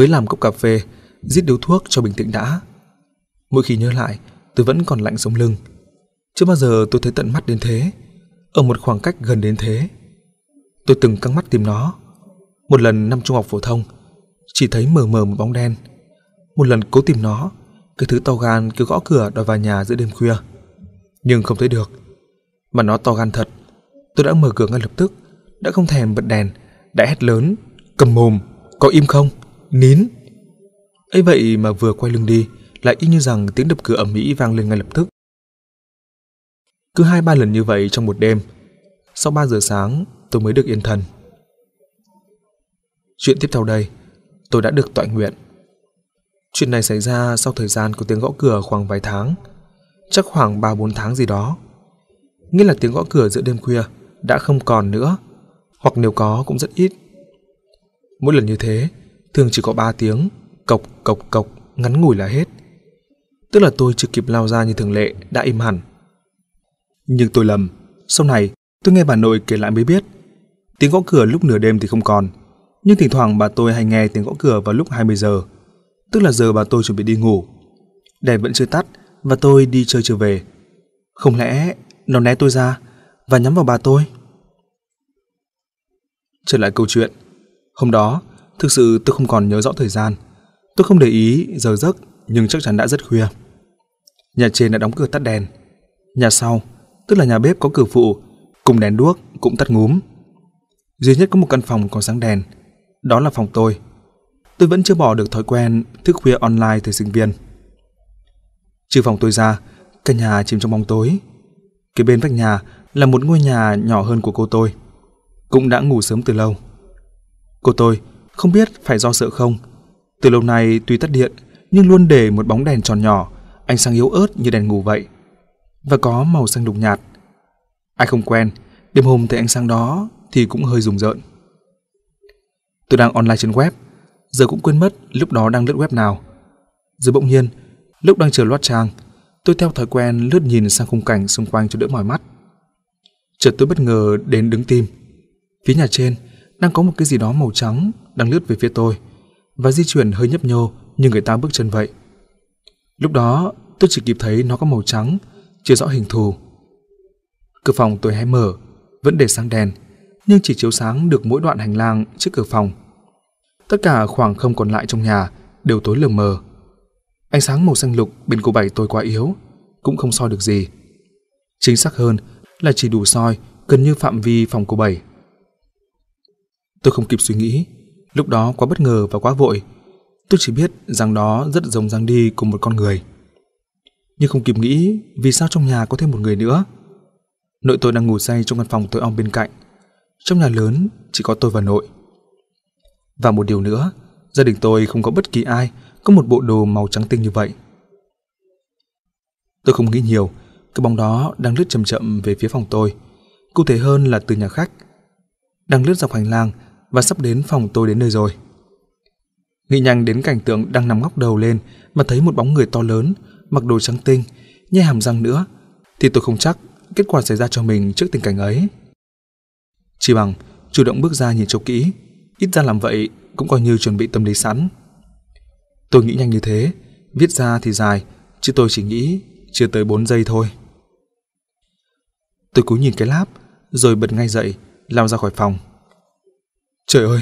mới làm cốc cà phê, giết điếu thuốc cho bình tĩnh đã. Mỗi khi nhớ lại, tôi vẫn còn lạnh sống lưng. Chưa bao giờ tôi thấy tận mắt đến thế, ở một khoảng cách gần đến thế. Tôi từng căng mắt tìm nó. Một lần năm trung học phổ thông, chỉ thấy mờ mờ một bóng đen. Một lần cố tìm nó, cái thứ to gan cứ gõ cửa đòi vào nhà giữa đêm khuya. Nhưng không thấy được. Mà nó to gan thật. Tôi đã mở cửa ngay lập tức, đã không thèm bật đèn, đã hét lớn, cầm mồm, có im không? nín ấy vậy mà vừa quay lưng đi lại y như rằng tiếng đập cửa ầm ĩ vang lên ngay lập tức cứ hai ba lần như vậy trong một đêm sau 3 giờ sáng tôi mới được yên thần chuyện tiếp theo đây tôi đã được tọa nguyện chuyện này xảy ra sau thời gian của tiếng gõ cửa khoảng vài tháng chắc khoảng 3-4 tháng gì đó nghĩa là tiếng gõ cửa giữa đêm khuya đã không còn nữa hoặc nếu có cũng rất ít mỗi lần như thế thường chỉ có 3 tiếng, cộc cộc cộc, ngắn ngủi là hết. Tức là tôi chưa kịp lao ra như thường lệ, đã im hẳn. Nhưng tôi lầm, sau này tôi nghe bà nội kể lại mới biết. Tiếng gõ cửa lúc nửa đêm thì không còn, nhưng thỉnh thoảng bà tôi hay nghe tiếng gõ cửa vào lúc 20 giờ, tức là giờ bà tôi chuẩn bị đi ngủ. Đèn vẫn chưa tắt và tôi đi chơi trở về. Không lẽ nó né tôi ra và nhắm vào bà tôi? Trở lại câu chuyện, hôm đó Thực sự tôi không còn nhớ rõ thời gian. Tôi không để ý giờ giấc nhưng chắc chắn đã rất khuya. Nhà trên đã đóng cửa tắt đèn. Nhà sau, tức là nhà bếp có cửa phụ, cùng đèn đuốc cũng tắt ngúm. Duy nhất có một căn phòng có sáng đèn, đó là phòng tôi. Tôi vẫn chưa bỏ được thói quen thức khuya online thời sinh viên. Trừ phòng tôi ra, căn nhà chìm trong bóng tối. Kế bên vách nhà là một ngôi nhà nhỏ hơn của cô tôi. Cũng đã ngủ sớm từ lâu. Cô tôi không biết phải do sợ không. Từ lâu nay tuy tắt điện, nhưng luôn để một bóng đèn tròn nhỏ, ánh sáng yếu ớt như đèn ngủ vậy, và có màu xanh đục nhạt. Ai không quen, đêm hôm thấy ánh sáng đó thì cũng hơi rùng rợn. Tôi đang online trên web, giờ cũng quên mất lúc đó đang lướt web nào. Giờ bỗng nhiên, lúc đang chờ loát trang, tôi theo thói quen lướt nhìn sang khung cảnh xung quanh cho đỡ mỏi mắt. Chợt tôi bất ngờ đến đứng tim. Phía nhà trên đang có một cái gì đó màu trắng đang lướt về phía tôi và di chuyển hơi nhấp nhô như người ta bước chân vậy. Lúc đó, tôi chỉ kịp thấy nó có màu trắng, chưa rõ hình thù. Cửa phòng tôi hé mở, vẫn để sáng đèn, nhưng chỉ chiếu sáng được mỗi đoạn hành lang trước cửa phòng. Tất cả khoảng không còn lại trong nhà đều tối lờ mờ. Ánh sáng màu xanh lục bên cô bảy tôi quá yếu, cũng không soi được gì. Chính xác hơn là chỉ đủ soi gần như phạm vi phòng cô bảy. Tôi không kịp suy nghĩ, lúc đó quá bất ngờ và quá vội. Tôi chỉ biết rằng đó rất giống dáng đi của một con người. Nhưng không kịp nghĩ vì sao trong nhà có thêm một người nữa. Nội tôi đang ngủ say trong căn phòng tối om bên cạnh. Trong nhà lớn chỉ có tôi và nội. Và một điều nữa, gia đình tôi không có bất kỳ ai có một bộ đồ màu trắng tinh như vậy. Tôi không nghĩ nhiều, cái bóng đó đang lướt chậm chậm về phía phòng tôi. Cụ thể hơn là từ nhà khách. Đang lướt dọc hành lang và sắp đến phòng tôi đến nơi rồi. Nghĩ nhanh đến cảnh tượng đang nằm ngóc đầu lên mà thấy một bóng người to lớn, mặc đồ trắng tinh, nhai hàm răng nữa, thì tôi không chắc kết quả xảy ra cho mình trước tình cảnh ấy. Chỉ bằng chủ động bước ra nhìn cho kỹ, ít ra làm vậy cũng coi như chuẩn bị tâm lý sẵn. Tôi nghĩ nhanh như thế, viết ra thì dài, chứ tôi chỉ nghĩ chưa tới 4 giây thôi. Tôi cúi nhìn cái láp, rồi bật ngay dậy, lao ra khỏi phòng. Trời ơi,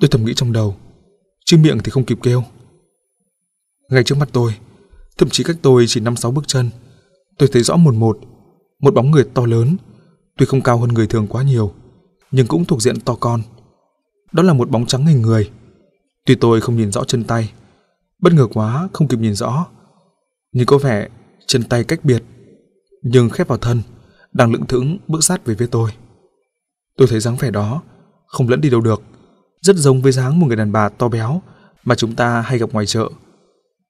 tôi thầm nghĩ trong đầu, chứ miệng thì không kịp kêu. Ngay trước mặt tôi, thậm chí cách tôi chỉ 5-6 bước chân, tôi thấy rõ một một, một bóng người to lớn, tuy không cao hơn người thường quá nhiều, nhưng cũng thuộc diện to con. Đó là một bóng trắng hình người. Tuy tôi không nhìn rõ chân tay, bất ngờ quá không kịp nhìn rõ, nhưng có vẻ chân tay cách biệt, nhưng khép vào thân, đang lững thững bước sát về phía tôi. Tôi thấy dáng vẻ đó không lẫn đi đâu được. Rất giống với dáng một người đàn bà to béo mà chúng ta hay gặp ngoài chợ.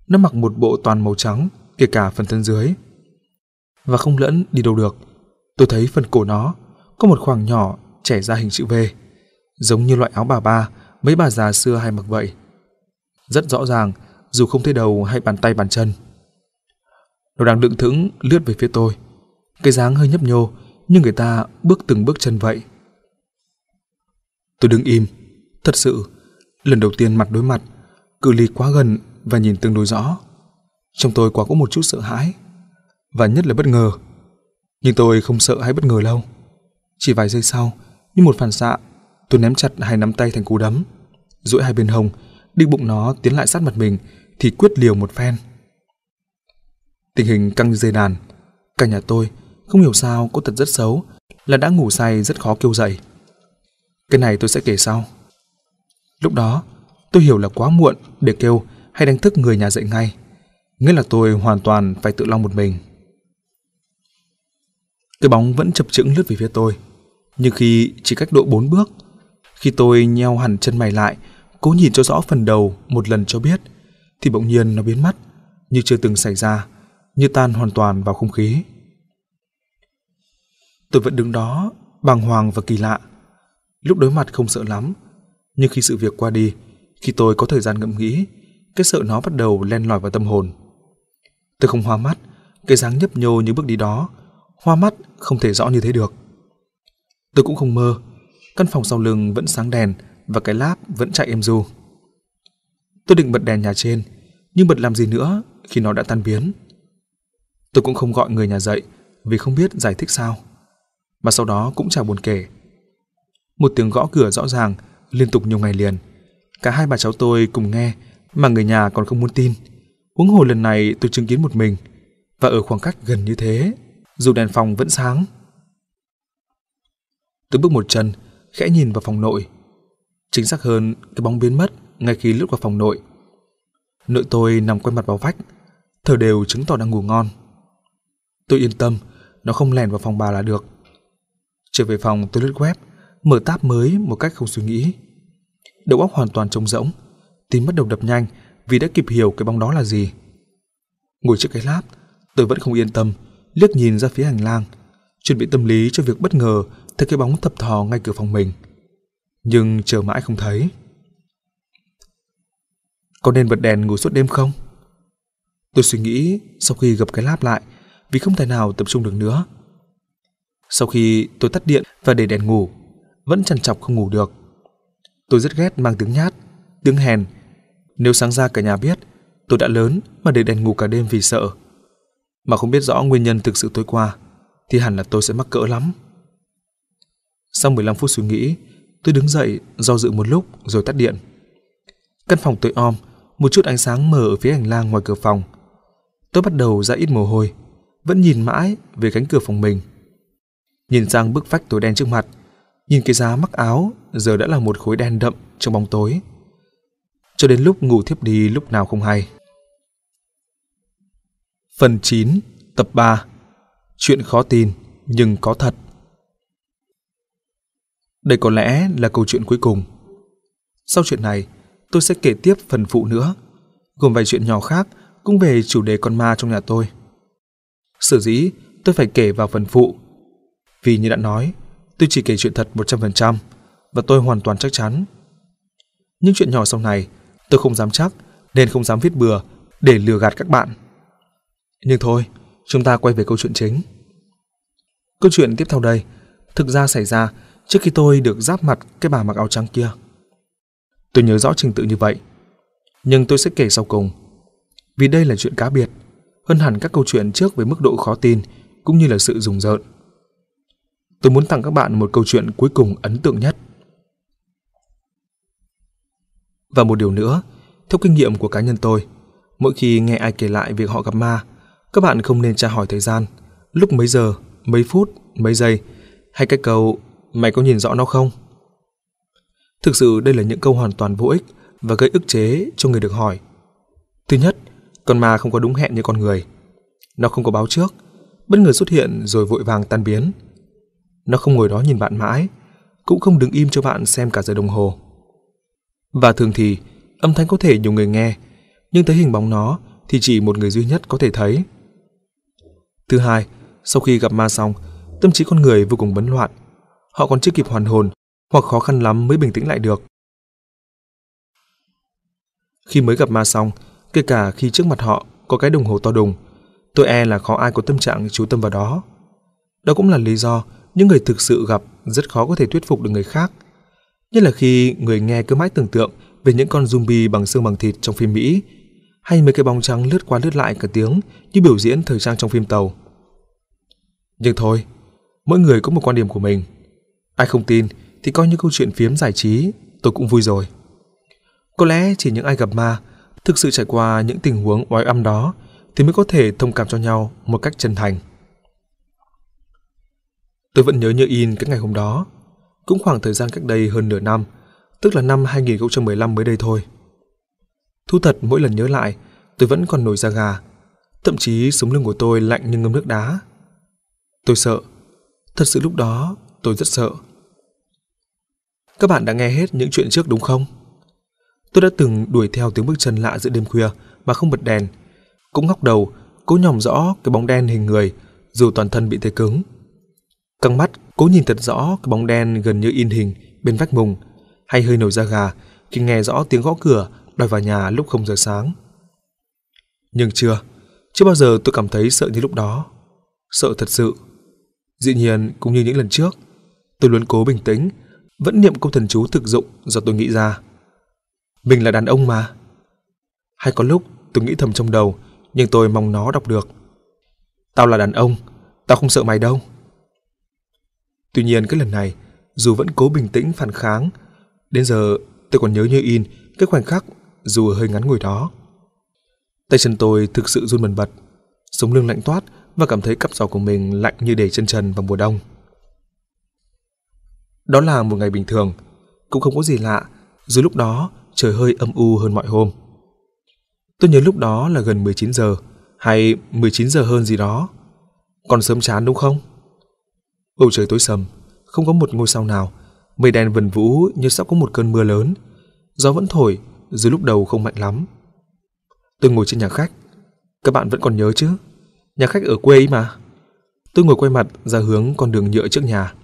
Nó mặc một bộ toàn màu trắng, kể cả phần thân dưới. Và không lẫn đi đâu được. Tôi thấy phần cổ nó có một khoảng nhỏ chảy ra hình chữ V, giống như loại áo bà ba mấy bà già xưa hay mặc vậy. Rất rõ ràng, dù không thấy đầu hay bàn tay bàn chân. Nó đang lững thững lướt về phía tôi. Cái dáng hơi nhấp nhô, nhưng người ta bước từng bước chân vậy. Tôi đứng im. Thật sự, lần đầu tiên mặt đối mặt, cự ly quá gần và nhìn tương đối rõ. Trong tôi quá có một chút sợ hãi, và nhất là bất ngờ. Nhưng tôi không sợ hay bất ngờ lâu. Chỉ vài giây sau, như một phản xạ, tôi ném chặt hai nắm tay thành cú đấm. Duỗi hai bên hồng định bụng nó tiến lại sát mặt mình thì quyết liều một phen. Tình hình căng như dây đàn. Cả nhà tôi, không hiểu sao có tật rất xấu là đã ngủ say rất khó kêu dậy. Cái này tôi sẽ kể sau. Lúc đó, tôi hiểu là quá muộn để kêu hay đánh thức người nhà dậy ngay. Nghĩa là tôi hoàn toàn phải tự lo một mình. Cái bóng vẫn chập chững lướt về phía tôi. Nhưng khi chỉ cách độ bốn bước, khi tôi nheo hẳn chân mày lại, cố nhìn cho rõ phần đầu một lần cho biết, thì bỗng nhiên nó biến mất, như chưa từng xảy ra, như tan hoàn toàn vào không khí. Tôi vẫn đứng đó, bàng hoàng và kỳ lạ, Lúc đối mặt không sợ lắm, nhưng khi sự việc qua đi, khi tôi có thời gian ngẫm nghĩ, cái sợ nó bắt đầu len lỏi vào tâm hồn. Tôi không hoa mắt, cái dáng nhấp nhô như bước đi đó, hoa mắt không thể rõ như thế được. Tôi cũng không mơ, căn phòng sau lưng vẫn sáng đèn và cái láp vẫn chạy êm du. Tôi định bật đèn nhà trên, nhưng bật làm gì nữa khi nó đã tan biến. Tôi cũng không gọi người nhà dậy vì không biết giải thích sao. Mà sau đó cũng chả buồn kể một tiếng gõ cửa rõ ràng, liên tục nhiều ngày liền. Cả hai bà cháu tôi cùng nghe, mà người nhà còn không muốn tin. Huống hồ lần này tôi chứng kiến một mình, và ở khoảng cách gần như thế, dù đèn phòng vẫn sáng. Tôi bước một chân, khẽ nhìn vào phòng nội. Chính xác hơn, cái bóng biến mất ngay khi lướt vào phòng nội. Nội tôi nằm quay mặt vào vách, thở đều chứng tỏ đang ngủ ngon. Tôi yên tâm, nó không lẻn vào phòng bà là được. Trở về phòng tôi lướt web, mở tab mới một cách không suy nghĩ. Đầu óc hoàn toàn trống rỗng, tim bắt đầu đập nhanh vì đã kịp hiểu cái bóng đó là gì. Ngồi trước cái lab, tôi vẫn không yên tâm, liếc nhìn ra phía hành lang, chuẩn bị tâm lý cho việc bất ngờ thấy cái bóng thập thò ngay cửa phòng mình. Nhưng chờ mãi không thấy. Có nên bật đèn ngủ suốt đêm không? Tôi suy nghĩ sau khi gập cái lab lại vì không thể nào tập trung được nữa. Sau khi tôi tắt điện và để đèn ngủ, vẫn chằn chọc không ngủ được. Tôi rất ghét mang tiếng nhát, tiếng hèn. Nếu sáng ra cả nhà biết, tôi đã lớn mà để đèn ngủ cả đêm vì sợ. Mà không biết rõ nguyên nhân thực sự tối qua, thì hẳn là tôi sẽ mắc cỡ lắm. Sau 15 phút suy nghĩ, tôi đứng dậy, do dự một lúc rồi tắt điện. Căn phòng tối om, một chút ánh sáng mờ ở phía hành lang ngoài cửa phòng. Tôi bắt đầu ra ít mồ hôi, vẫn nhìn mãi về cánh cửa phòng mình. Nhìn sang bức vách tối đen trước mặt, Nhìn cái giá mắc áo giờ đã là một khối đen đậm trong bóng tối. Cho đến lúc ngủ thiếp đi lúc nào không hay. Phần 9, tập 3 Chuyện khó tin nhưng có thật Đây có lẽ là câu chuyện cuối cùng. Sau chuyện này, tôi sẽ kể tiếp phần phụ nữa, gồm vài chuyện nhỏ khác cũng về chủ đề con ma trong nhà tôi. Sở dĩ tôi phải kể vào phần phụ. Vì như đã nói, Tôi chỉ kể chuyện thật 100% và tôi hoàn toàn chắc chắn. Những chuyện nhỏ sau này tôi không dám chắc nên không dám viết bừa để lừa gạt các bạn. Nhưng thôi, chúng ta quay về câu chuyện chính. Câu chuyện tiếp theo đây thực ra xảy ra trước khi tôi được giáp mặt cái bà mặc áo trắng kia. Tôi nhớ rõ trình tự như vậy, nhưng tôi sẽ kể sau cùng. Vì đây là chuyện cá biệt, hơn hẳn các câu chuyện trước với mức độ khó tin cũng như là sự rùng rợn tôi muốn tặng các bạn một câu chuyện cuối cùng ấn tượng nhất. Và một điều nữa, theo kinh nghiệm của cá nhân tôi, mỗi khi nghe ai kể lại việc họ gặp ma, các bạn không nên tra hỏi thời gian, lúc mấy giờ, mấy phút, mấy giây, hay cái câu mày có nhìn rõ nó không? Thực sự đây là những câu hoàn toàn vô ích và gây ức chế cho người được hỏi. Thứ nhất, con ma không có đúng hẹn như con người. Nó không có báo trước, bất ngờ xuất hiện rồi vội vàng tan biến – nó không ngồi đó nhìn bạn mãi, cũng không đứng im cho bạn xem cả giờ đồng hồ. Và thường thì, âm thanh có thể nhiều người nghe, nhưng thấy hình bóng nó thì chỉ một người duy nhất có thể thấy. Thứ hai, sau khi gặp ma xong, tâm trí con người vô cùng bấn loạn. Họ còn chưa kịp hoàn hồn hoặc khó khăn lắm mới bình tĩnh lại được. Khi mới gặp ma xong, kể cả khi trước mặt họ có cái đồng hồ to đùng, tôi e là khó ai có tâm trạng chú tâm vào đó. Đó cũng là lý do những người thực sự gặp rất khó có thể thuyết phục được người khác. Nhất là khi người nghe cứ mãi tưởng tượng về những con zombie bằng xương bằng thịt trong phim Mỹ, hay mấy cái bóng trắng lướt qua lướt lại cả tiếng như biểu diễn thời trang trong phim tàu. Nhưng thôi, mỗi người có một quan điểm của mình. Ai không tin thì coi như câu chuyện phiếm giải trí, tôi cũng vui rồi. Có lẽ chỉ những ai gặp ma thực sự trải qua những tình huống oái âm đó thì mới có thể thông cảm cho nhau một cách chân thành. Tôi vẫn nhớ như in cái ngày hôm đó, cũng khoảng thời gian cách đây hơn nửa năm, tức là năm 2015 mới đây thôi. thu thật mỗi lần nhớ lại, tôi vẫn còn nổi da gà, thậm chí sống lưng của tôi lạnh như ngâm nước đá. Tôi sợ, thật sự lúc đó tôi rất sợ. Các bạn đã nghe hết những chuyện trước đúng không? Tôi đã từng đuổi theo tiếng bước chân lạ giữa đêm khuya mà không bật đèn, cũng ngóc đầu, cố nhòm rõ cái bóng đen hình người dù toàn thân bị tê cứng. Căng mắt, cố nhìn thật rõ cái bóng đen gần như in hình bên vách mùng, hay hơi nổi da gà khi nghe rõ tiếng gõ cửa đòi vào nhà lúc không giờ sáng. Nhưng chưa, chưa bao giờ tôi cảm thấy sợ như lúc đó. Sợ thật sự. Dĩ nhiên, cũng như những lần trước, tôi luôn cố bình tĩnh, vẫn niệm câu thần chú thực dụng do tôi nghĩ ra. Mình là đàn ông mà. Hay có lúc tôi nghĩ thầm trong đầu, nhưng tôi mong nó đọc được. Tao là đàn ông, tao không sợ mày đâu. Tuy nhiên cái lần này, dù vẫn cố bình tĩnh phản kháng, đến giờ tôi còn nhớ như in cái khoảnh khắc dù hơi ngắn ngủi đó. Tay chân tôi thực sự run bần bật, sống lưng lạnh toát và cảm thấy cặp giò của mình lạnh như để chân trần vào mùa đông. Đó là một ngày bình thường, cũng không có gì lạ, dù lúc đó trời hơi âm u hơn mọi hôm. Tôi nhớ lúc đó là gần 19 giờ, hay 19 giờ hơn gì đó. Còn sớm chán đúng không? Bầu trời tối sầm, không có một ngôi sao nào, mây đen vần vũ như sắp có một cơn mưa lớn. Gió vẫn thổi, dù lúc đầu không mạnh lắm. Tôi ngồi trên nhà khách. Các bạn vẫn còn nhớ chứ? Nhà khách ở quê ấy mà. Tôi ngồi quay mặt ra hướng con đường nhựa trước nhà.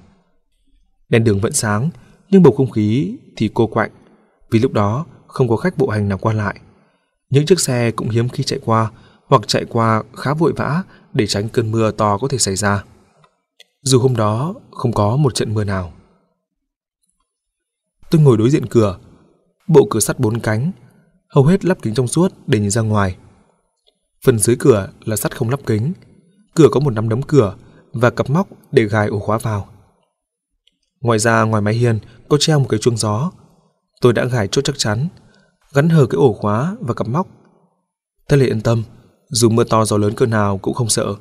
Đèn đường vẫn sáng, nhưng bầu không khí thì cô quạnh, vì lúc đó không có khách bộ hành nào qua lại. Những chiếc xe cũng hiếm khi chạy qua, hoặc chạy qua khá vội vã để tránh cơn mưa to có thể xảy ra dù hôm đó không có một trận mưa nào. Tôi ngồi đối diện cửa, bộ cửa sắt bốn cánh, hầu hết lắp kính trong suốt để nhìn ra ngoài. Phần dưới cửa là sắt không lắp kính, cửa có một nắm đấm cửa và cặp móc để gài ổ khóa vào. Ngoài ra ngoài mái hiên có treo một cái chuông gió. Tôi đã gài chốt chắc chắn, gắn hờ cái ổ khóa và cặp móc. Thế là yên tâm, dù mưa to gió lớn cơn nào cũng không sợ.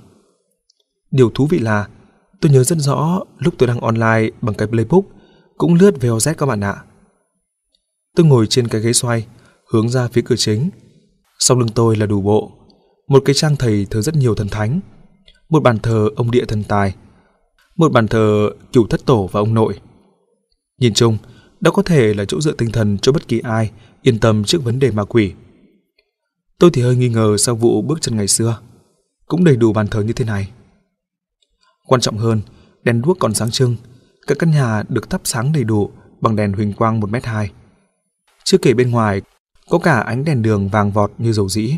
Điều thú vị là Tôi nhớ rất rõ lúc tôi đang online bằng cái playbook cũng lướt về các bạn ạ. Tôi ngồi trên cái ghế xoay, hướng ra phía cửa chính. Sau lưng tôi là đủ bộ, một cái trang thầy thờ rất nhiều thần thánh, một bàn thờ ông địa thần tài, một bàn thờ cửu thất tổ và ông nội. Nhìn chung, đó có thể là chỗ dựa tinh thần cho bất kỳ ai yên tâm trước vấn đề ma quỷ. Tôi thì hơi nghi ngờ sau vụ bước chân ngày xưa, cũng đầy đủ bàn thờ như thế này. Quan trọng hơn, đèn đuốc còn sáng trưng, các căn nhà được thắp sáng đầy đủ bằng đèn huỳnh quang 1m2. Chưa kể bên ngoài, có cả ánh đèn đường vàng vọt như dầu dĩ.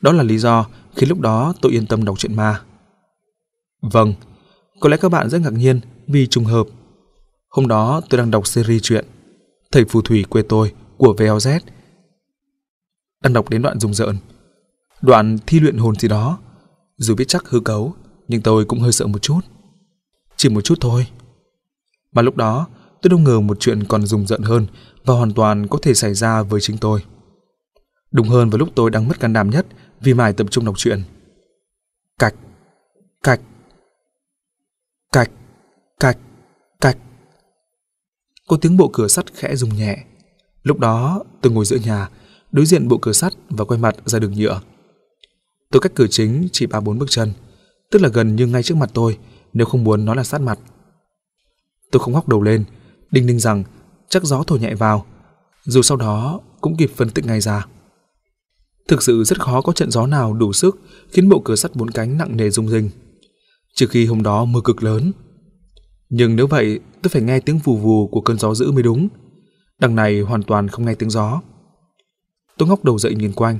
Đó là lý do khi lúc đó tôi yên tâm đọc truyện ma. Vâng, có lẽ các bạn rất ngạc nhiên vì trùng hợp. Hôm đó tôi đang đọc series truyện Thầy phù thủy quê tôi của VLZ. Đang đọc đến đoạn rùng rợn, đoạn thi luyện hồn gì đó, dù biết chắc hư cấu, nhưng tôi cũng hơi sợ một chút. Chỉ một chút thôi. Mà lúc đó, tôi đâu ngờ một chuyện còn rùng rợn hơn và hoàn toàn có thể xảy ra với chính tôi. Đúng hơn vào lúc tôi đang mất can đảm nhất vì mải tập trung đọc truyện. Cạch, cạch, cạch, cạch, cạch. Có tiếng bộ cửa sắt khẽ rung nhẹ. Lúc đó, tôi ngồi giữa nhà, đối diện bộ cửa sắt và quay mặt ra đường nhựa. Tôi cách cửa chính chỉ ba bốn bước chân, tức là gần như ngay trước mặt tôi, nếu không muốn nó là sát mặt. Tôi không ngóc đầu lên, đinh ninh rằng chắc gió thổi nhẹ vào, dù sau đó cũng kịp phân tích ngay ra. Thực sự rất khó có trận gió nào đủ sức khiến bộ cửa sắt bốn cánh nặng nề rung rinh, trừ khi hôm đó mưa cực lớn. Nhưng nếu vậy, tôi phải nghe tiếng vù vù của cơn gió dữ mới đúng. Đằng này hoàn toàn không nghe tiếng gió. Tôi ngóc đầu dậy nhìn quanh.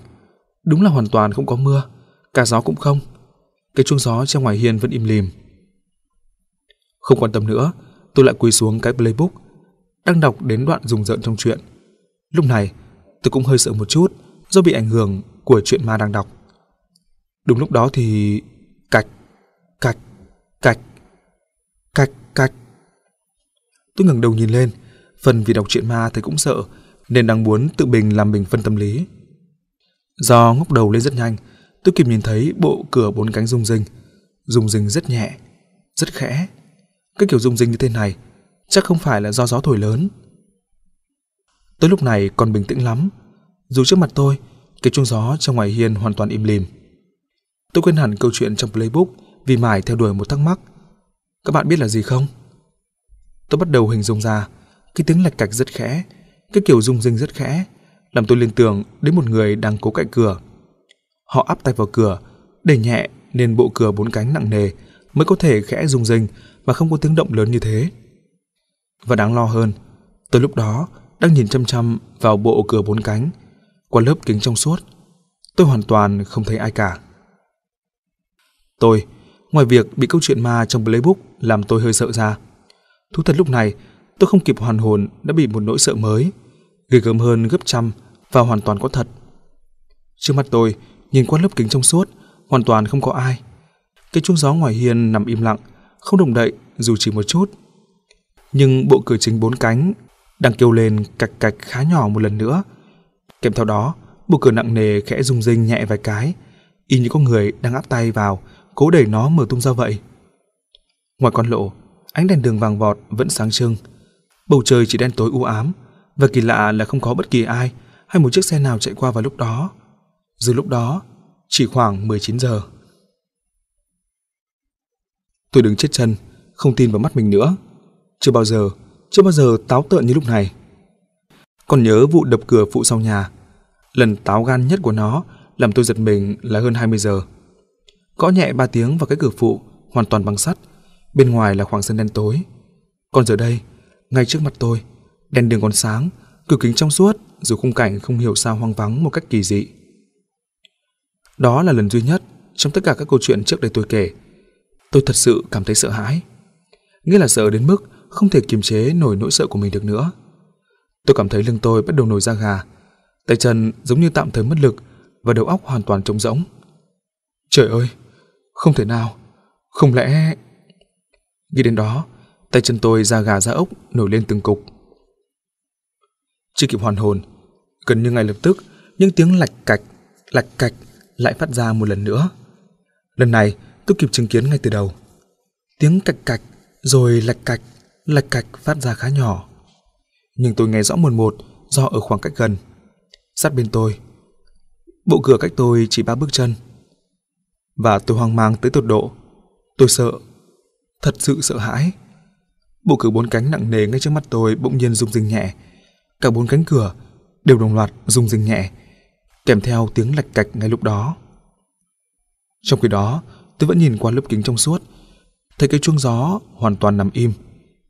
Đúng là hoàn toàn không có mưa, cả gió cũng không. Cái chuông gió trong ngoài hiên vẫn im lìm. Không quan tâm nữa, tôi lại quỳ xuống cái playbook, đang đọc đến đoạn rùng rợn trong chuyện. Lúc này, tôi cũng hơi sợ một chút do bị ảnh hưởng của chuyện ma đang đọc. Đúng lúc đó thì cạch, cạch, cạch, cạch, cạch. Tôi ngẩng đầu nhìn lên, phần vì đọc chuyện ma thấy cũng sợ nên đang muốn tự mình làm mình phân tâm lý. Do ngóc đầu lên rất nhanh, tôi kịp nhìn thấy bộ cửa bốn cánh rung rinh. Rung rinh rất nhẹ, rất khẽ. Cái kiểu rung rinh như thế này chắc không phải là do gió thổi lớn. Tới lúc này còn bình tĩnh lắm, dù trước mặt tôi, cái chuông gió trong ngoài hiên hoàn toàn im lìm. Tôi quên hẳn câu chuyện trong playbook vì mải theo đuổi một thắc mắc. Các bạn biết là gì không? Tôi bắt đầu hình dung ra, cái tiếng lạch cạch rất khẽ, cái kiểu rung rinh rất khẽ, làm tôi liên tưởng đến một người đang cố cạnh cửa Họ áp tay vào cửa, để nhẹ nên bộ cửa bốn cánh nặng nề mới có thể khẽ rung rinh mà không có tiếng động lớn như thế. Và đáng lo hơn, tôi lúc đó đang nhìn chăm chăm vào bộ cửa bốn cánh qua lớp kính trong suốt. Tôi hoàn toàn không thấy ai cả. Tôi, ngoài việc bị câu chuyện ma trong playbook làm tôi hơi sợ ra. Thú thật lúc này, tôi không kịp hoàn hồn đã bị một nỗi sợ mới, ghê gớm hơn gấp trăm và hoàn toàn có thật. Trước mắt tôi, nhìn qua lớp kính trong suốt, hoàn toàn không có ai. Cái chuông gió ngoài hiên nằm im lặng, không động đậy dù chỉ một chút. Nhưng bộ cửa chính bốn cánh đang kêu lên cạch cạch khá nhỏ một lần nữa. Kèm theo đó, bộ cửa nặng nề khẽ rung rinh nhẹ vài cái, y như có người đang áp tay vào, cố đẩy nó mở tung ra vậy. Ngoài con lộ, ánh đèn đường vàng vọt vẫn sáng trưng. Bầu trời chỉ đen tối u ám, và kỳ lạ là không có bất kỳ ai hay một chiếc xe nào chạy qua vào lúc đó. Dưới lúc đó, chỉ khoảng 19 giờ. Tôi đứng chết chân, không tin vào mắt mình nữa. Chưa bao giờ, chưa bao giờ táo tợn như lúc này. Còn nhớ vụ đập cửa phụ sau nhà. Lần táo gan nhất của nó làm tôi giật mình là hơn 20 giờ. Gõ nhẹ ba tiếng vào cái cửa phụ hoàn toàn bằng sắt, bên ngoài là khoảng sân đen tối. Còn giờ đây, ngay trước mặt tôi, đèn đường còn sáng, cửa kính trong suốt, dù khung cảnh không hiểu sao hoang vắng một cách kỳ dị. Đó là lần duy nhất trong tất cả các câu chuyện trước đây tôi kể. Tôi thật sự cảm thấy sợ hãi. Nghĩa là sợ đến mức không thể kiềm chế nổi nỗi sợ của mình được nữa. Tôi cảm thấy lưng tôi bắt đầu nổi da gà, tay chân giống như tạm thời mất lực và đầu óc hoàn toàn trống rỗng. Trời ơi, không thể nào, không lẽ... Nghĩ đến đó, tay chân tôi da gà da ốc nổi lên từng cục. Chưa kịp hoàn hồn, gần như ngay lập tức, những tiếng lạch cạch, lạch cạch lại phát ra một lần nữa. Lần này, tôi kịp chứng kiến ngay từ đầu. Tiếng cạch cạch, rồi lạch cạch, lạch cạch phát ra khá nhỏ. Nhưng tôi nghe rõ một một do ở khoảng cách gần. Sát bên tôi. Bộ cửa cách tôi chỉ ba bước chân. Và tôi hoang mang tới tột độ. Tôi sợ. Thật sự sợ hãi. Bộ cửa bốn cánh nặng nề ngay trước mắt tôi bỗng nhiên rung rinh nhẹ. Cả bốn cánh cửa đều đồng loạt rung rinh nhẹ kèm theo tiếng lạch cạch ngay lúc đó. Trong khi đó, tôi vẫn nhìn qua lớp kính trong suốt, thấy cái chuông gió hoàn toàn nằm im,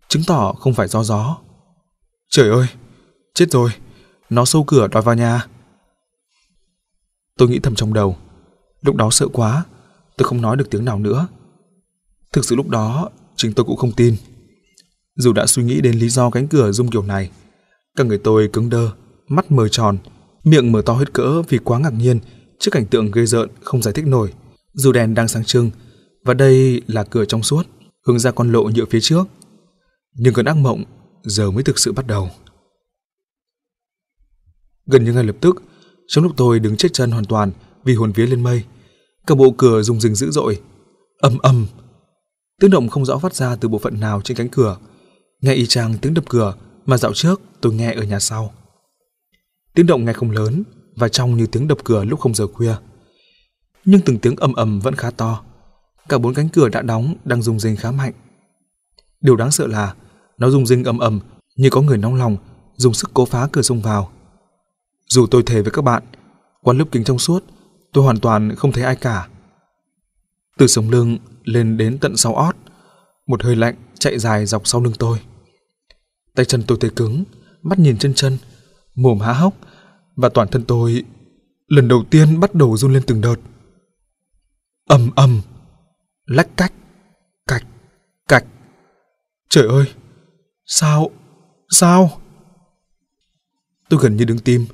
chứng tỏ không phải do gió. Trời ơi, chết rồi, nó sâu cửa đòi vào nhà. Tôi nghĩ thầm trong đầu, lúc đó sợ quá, tôi không nói được tiếng nào nữa. Thực sự lúc đó, chính tôi cũng không tin. Dù đã suy nghĩ đến lý do cánh cửa rung kiểu này, cả người tôi cứng đơ, mắt mờ tròn, miệng mở to hết cỡ vì quá ngạc nhiên trước cảnh tượng ghê rợn không giải thích nổi. Dù đèn đang sáng trưng, và đây là cửa trong suốt, hướng ra con lộ nhựa phía trước. Nhưng cơn ác mộng giờ mới thực sự bắt đầu. Gần như ngay lập tức, trong lúc tôi đứng chết chân hoàn toàn vì hồn vía lên mây, cả bộ cửa rung rinh dữ dội. Âm âm, tiếng động không rõ phát ra từ bộ phận nào trên cánh cửa, nghe y chang tiếng đập cửa mà dạo trước tôi nghe ở nhà sau. Tiếng động nghe không lớn và trong như tiếng đập cửa lúc không giờ khuya. Nhưng từng tiếng ầm ầm vẫn khá to. Cả bốn cánh cửa đã đóng đang rung rinh khá mạnh. Điều đáng sợ là nó rung rinh ầm ầm như có người nóng lòng dùng sức cố phá cửa xông vào. Dù tôi thề với các bạn, qua lớp kính trong suốt, tôi hoàn toàn không thấy ai cả. Từ sống lưng lên đến tận sau ót, một hơi lạnh chạy dài dọc sau lưng tôi. Tay chân tôi tê cứng, mắt nhìn chân chân, mồm há hốc và toàn thân tôi lần đầu tiên bắt đầu run lên từng đợt. Ầm ầm, lách cách, cạch, cạch. Trời ơi, sao, sao? Tôi gần như đứng tim.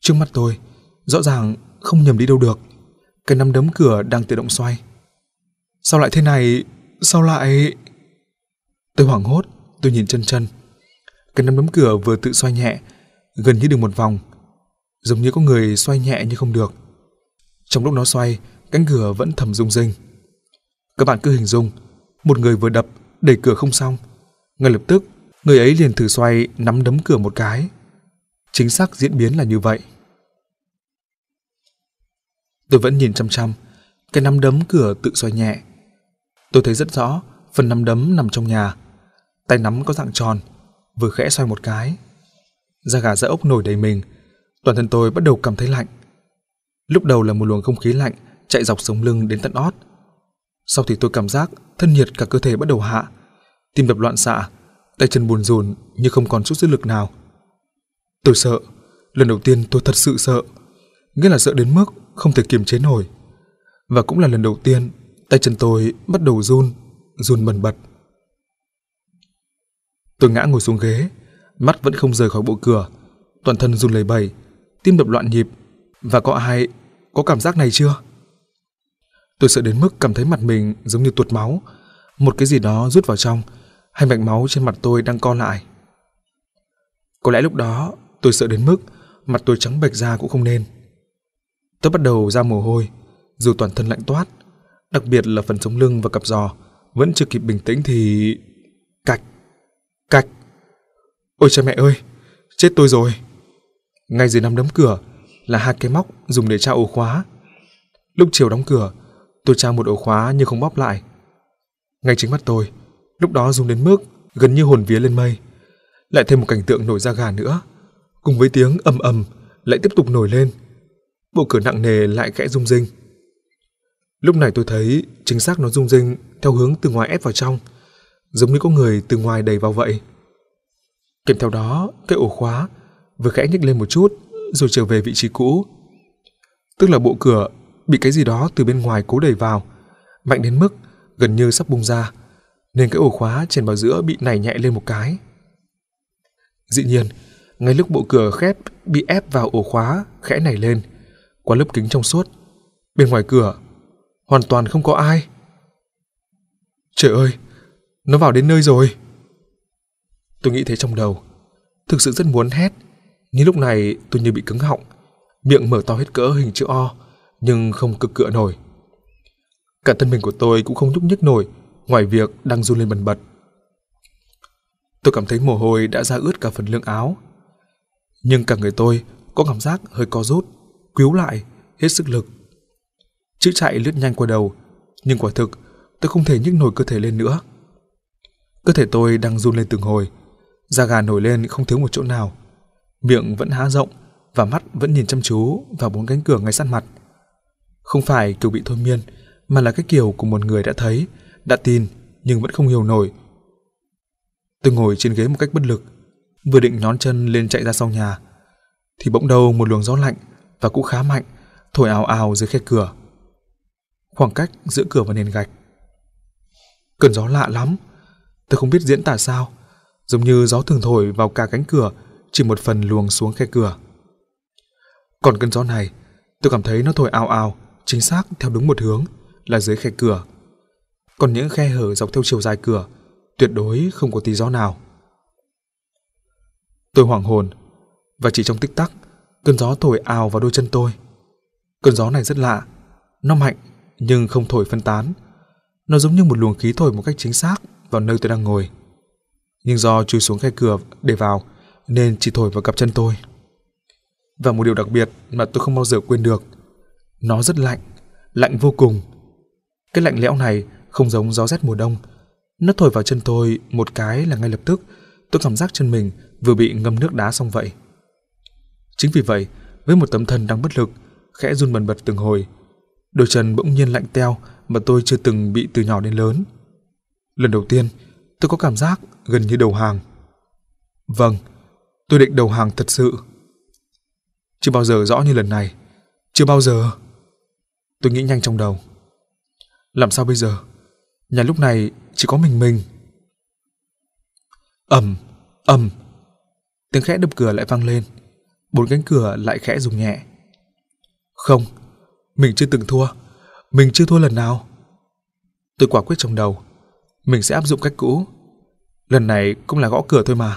Trước mắt tôi, rõ ràng không nhầm đi đâu được. Cái nắm đấm cửa đang tự động xoay. Sao lại thế này? Sao lại... Tôi hoảng hốt, tôi nhìn chân chân. Cái nắm đấm cửa vừa tự xoay nhẹ, gần như được một vòng, giống như có người xoay nhẹ như không được. Trong lúc nó xoay, cánh cửa vẫn thầm rung rinh. Các bạn cứ hình dung, một người vừa đập, đẩy cửa không xong. Ngay lập tức, người ấy liền thử xoay nắm đấm cửa một cái. Chính xác diễn biến là như vậy. Tôi vẫn nhìn chăm chăm, cái nắm đấm cửa tự xoay nhẹ. Tôi thấy rất rõ, phần nắm đấm nằm trong nhà. Tay nắm có dạng tròn, vừa khẽ xoay một cái, da gà da ốc nổi đầy mình. Toàn thân tôi bắt đầu cảm thấy lạnh. Lúc đầu là một luồng không khí lạnh chạy dọc sống lưng đến tận ót. Sau thì tôi cảm giác thân nhiệt cả cơ thể bắt đầu hạ, tim đập loạn xạ, tay chân buồn rùn như không còn chút sức lực nào. Tôi sợ, lần đầu tiên tôi thật sự sợ, nghĩa là sợ đến mức không thể kiềm chế nổi. Và cũng là lần đầu tiên tay chân tôi bắt đầu run, run bần bật. Tôi ngã ngồi xuống ghế, mắt vẫn không rời khỏi bộ cửa, toàn thân run lẩy bẩy, tim đập loạn nhịp. Và có ai có cảm giác này chưa? Tôi sợ đến mức cảm thấy mặt mình giống như tuột máu, một cái gì đó rút vào trong, hai mạch máu trên mặt tôi đang co lại. Có lẽ lúc đó tôi sợ đến mức mặt tôi trắng bệch ra cũng không nên. Tôi bắt đầu ra mồ hôi, dù toàn thân lạnh toát, đặc biệt là phần sống lưng và cặp giò, vẫn chưa kịp bình tĩnh thì... Cạch! Cạch! Ôi cha mẹ ơi, chết tôi rồi. Ngay dưới nắm đấm cửa là hai cái móc dùng để trao ổ khóa. Lúc chiều đóng cửa, tôi trao một ổ khóa nhưng không bóp lại. Ngay chính mắt tôi, lúc đó dùng đến mức gần như hồn vía lên mây. Lại thêm một cảnh tượng nổi da gà nữa, cùng với tiếng ầm ầm lại tiếp tục nổi lên. Bộ cửa nặng nề lại khẽ rung rinh. Lúc này tôi thấy chính xác nó rung rinh theo hướng từ ngoài ép vào trong, giống như có người từ ngoài đẩy vào vậy. Kèm theo đó, cái ổ khóa vừa khẽ nhích lên một chút rồi trở về vị trí cũ. Tức là bộ cửa bị cái gì đó từ bên ngoài cố đẩy vào, mạnh đến mức gần như sắp bung ra, nên cái ổ khóa trên vào giữa bị nảy nhẹ lên một cái. Dĩ nhiên, ngay lúc bộ cửa khép bị ép vào ổ khóa khẽ nảy lên, qua lớp kính trong suốt, bên ngoài cửa hoàn toàn không có ai. Trời ơi, nó vào đến nơi rồi. Tôi nghĩ thế trong đầu. Thực sự rất muốn hét. Nhưng lúc này tôi như bị cứng họng. Miệng mở to hết cỡ hình chữ O, nhưng không cực cựa nổi. Cả thân mình của tôi cũng không nhúc nhích nổi, ngoài việc đang run lên bần bật. Tôi cảm thấy mồ hôi đã ra ướt cả phần lưng áo. Nhưng cả người tôi có cảm giác hơi co rút, cứu lại, hết sức lực. Chữ chạy lướt nhanh qua đầu, nhưng quả thực tôi không thể nhích nổi cơ thể lên nữa. Cơ thể tôi đang run lên từng hồi, Da gà nổi lên không thiếu một chỗ nào. Miệng vẫn há rộng và mắt vẫn nhìn chăm chú vào bốn cánh cửa ngay sát mặt. Không phải kiểu bị thôi miên, mà là cái kiểu của một người đã thấy, đã tin nhưng vẫn không hiểu nổi. Tôi ngồi trên ghế một cách bất lực, vừa định nhón chân lên chạy ra sau nhà, thì bỗng đâu một luồng gió lạnh và cũng khá mạnh thổi ào ào dưới khe cửa. Khoảng cách giữa cửa và nền gạch. Cơn gió lạ lắm, tôi không biết diễn tả sao, giống như gió thường thổi vào cả cánh cửa, chỉ một phần luồng xuống khe cửa. Còn cơn gió này, tôi cảm thấy nó thổi ao ao, chính xác theo đúng một hướng, là dưới khe cửa. Còn những khe hở dọc theo chiều dài cửa, tuyệt đối không có tí gió nào. Tôi hoảng hồn, và chỉ trong tích tắc, cơn gió thổi ào vào đôi chân tôi. Cơn gió này rất lạ, nó mạnh nhưng không thổi phân tán. Nó giống như một luồng khí thổi một cách chính xác vào nơi tôi đang ngồi nhưng do chui xuống khe cửa để vào nên chỉ thổi vào cặp chân tôi. Và một điều đặc biệt mà tôi không bao giờ quên được, nó rất lạnh, lạnh vô cùng. Cái lạnh lẽo này không giống gió rét mùa đông. Nó thổi vào chân tôi một cái là ngay lập tức tôi cảm giác chân mình vừa bị ngâm nước đá xong vậy. Chính vì vậy, với một tấm thân đang bất lực, khẽ run bần bật từng hồi, đôi chân bỗng nhiên lạnh teo mà tôi chưa từng bị từ nhỏ đến lớn. Lần đầu tiên, Tôi có cảm giác gần như đầu hàng. Vâng, tôi định đầu hàng thật sự. Chưa bao giờ rõ như lần này. Chưa bao giờ. Tôi nghĩ nhanh trong đầu. Làm sao bây giờ? Nhà lúc này chỉ có mình mình. Ầm, ầm. Tiếng khẽ đập cửa lại vang lên. Bốn cánh cửa lại khẽ rung nhẹ. Không, mình chưa từng thua. Mình chưa thua lần nào. Tôi quả quyết trong đầu mình sẽ áp dụng cách cũ. Lần này cũng là gõ cửa thôi mà.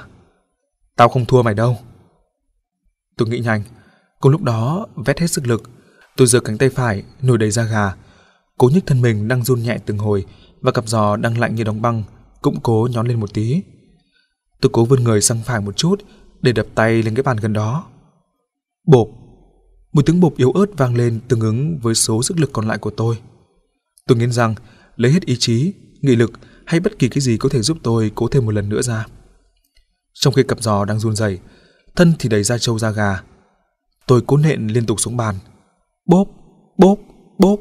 Tao không thua mày đâu. Tôi nghĩ nhanh, cùng lúc đó vét hết sức lực, tôi giơ cánh tay phải, nổi đầy da gà. Cố nhức thân mình đang run nhẹ từng hồi và cặp giò đang lạnh như đóng băng, cũng cố nhón lên một tí. Tôi cố vươn người sang phải một chút để đập tay lên cái bàn gần đó. Bộp! Một tiếng bộp yếu ớt vang lên tương ứng với số sức lực còn lại của tôi. Tôi nghiến rằng lấy hết ý chí, nghị lực hay bất kỳ cái gì có thể giúp tôi cố thêm một lần nữa ra. Trong khi cặp giò đang run rẩy, thân thì đầy da trâu da gà. Tôi cố nện liên tục xuống bàn. Bốp, bốp, bốp.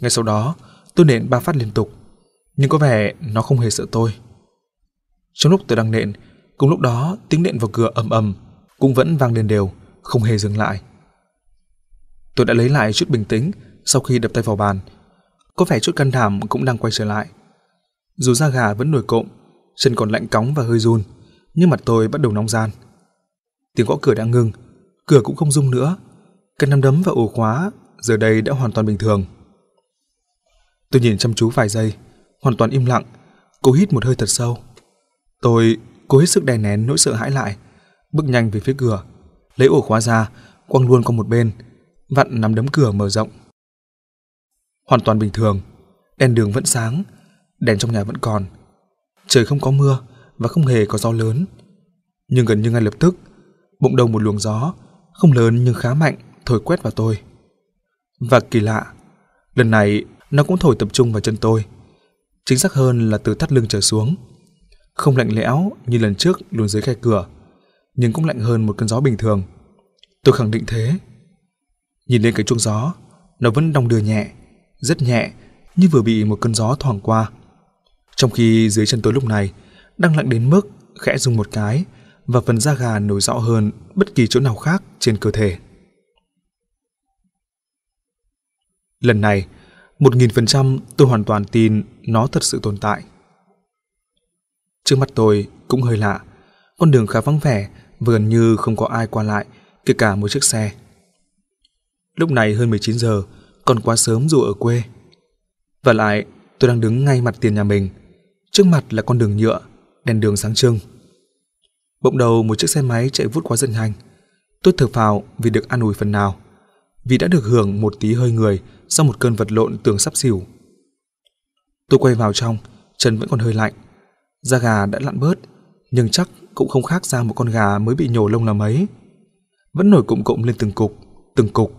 Ngay sau đó, tôi nện ba phát liên tục, nhưng có vẻ nó không hề sợ tôi. Trong lúc tôi đang nện, cùng lúc đó tiếng nện vào cửa ầm ầm cũng vẫn vang lên đều, không hề dừng lại. Tôi đã lấy lại chút bình tĩnh sau khi đập tay vào bàn. Có vẻ chút căng thảm cũng đang quay trở lại. Dù da gà vẫn nổi cộm, chân còn lạnh cóng và hơi run, nhưng mặt tôi bắt đầu nóng gian. Tiếng gõ cửa đã ngừng, cửa cũng không rung nữa. Cái nắm đấm và ổ khóa giờ đây đã hoàn toàn bình thường. Tôi nhìn chăm chú vài giây, hoàn toàn im lặng, cố hít một hơi thật sâu. Tôi cố hết sức đè nén nỗi sợ hãi lại, bước nhanh về phía cửa, lấy ổ khóa ra, quăng luôn qua một bên, vặn nắm đấm cửa mở rộng. Hoàn toàn bình thường, đèn đường vẫn sáng, đèn trong nhà vẫn còn. Trời không có mưa và không hề có gió lớn. Nhưng gần như ngay lập tức, bụng đầu một luồng gió, không lớn nhưng khá mạnh, thổi quét vào tôi. Và kỳ lạ, lần này nó cũng thổi tập trung vào chân tôi. Chính xác hơn là từ thắt lưng trở xuống. Không lạnh lẽo như lần trước luồn dưới khe cửa, nhưng cũng lạnh hơn một cơn gió bình thường. Tôi khẳng định thế. Nhìn lên cái chuông gió, nó vẫn đong đưa nhẹ, rất nhẹ, như vừa bị một cơn gió thoảng qua. Trong khi dưới chân tôi lúc này đang lặng đến mức khẽ dùng một cái và phần da gà nổi rõ hơn bất kỳ chỗ nào khác trên cơ thể. Lần này, một nghìn phần trăm tôi hoàn toàn tin nó thật sự tồn tại. Trước mắt tôi cũng hơi lạ, con đường khá vắng vẻ và gần như không có ai qua lại, kể cả một chiếc xe. Lúc này hơn 19 giờ, còn quá sớm dù ở quê. Và lại, tôi đang đứng ngay mặt tiền nhà mình – Trước mặt là con đường nhựa, đèn đường sáng trưng. Bỗng đầu một chiếc xe máy chạy vút qua dân hành. Tôi thở phào vì được an ủi phần nào, vì đã được hưởng một tí hơi người sau một cơn vật lộn tưởng sắp xỉu. Tôi quay vào trong, chân vẫn còn hơi lạnh. Da gà đã lặn bớt, nhưng chắc cũng không khác ra một con gà mới bị nhổ lông là mấy. Vẫn nổi cụm cụm lên từng cục, từng cục.